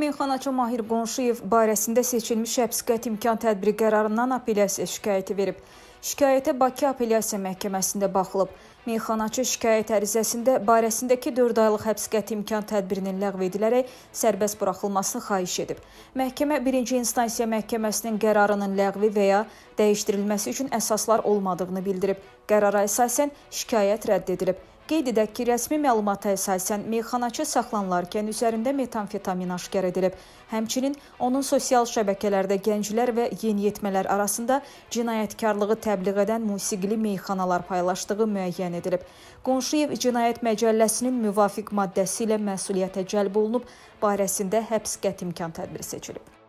Meyxanaçı Mahir Qonşuyev barəsində seçilmiş həbs qəti imkan tədbiri qərarından apellyasiya şikayəti verib. Şikayətə Bakı Apellyasiya Məhkəməsində baxılıb. Meyxanaçı şikayət ərizəsində barəsindəki 4 aylıq həbs qəti imkan tədbirinin ləğv edilərək sərbəst buraxılmasını xahiş edib. Məhkəmə 1-ci instansiya məhkəməsinin qərarının ləğvi və ya dəyişdirilməsi üçün əsaslar olmadığını bildirib. Qərara əsasən şikayət rədd edilib. Qeyd edək ki, rəsmi məlumata əsasən meyxanaçı saxlanılarkən üzərində metamfetamin aşkar edilib. Həmçinin onun sosial şəbəkələrdə gənclər və yeniyetmələr arasında cinayətkarlığı təbliğ edən musiqili meyxanalar paylaşdığı müəyyən edilib. Qonşuyev Cinayət Məcəlləsinin müvafiq maddəsi ilə məsuliyyətə cəlb olunub, barəsində həbs qətimkan tədbiri seçilib.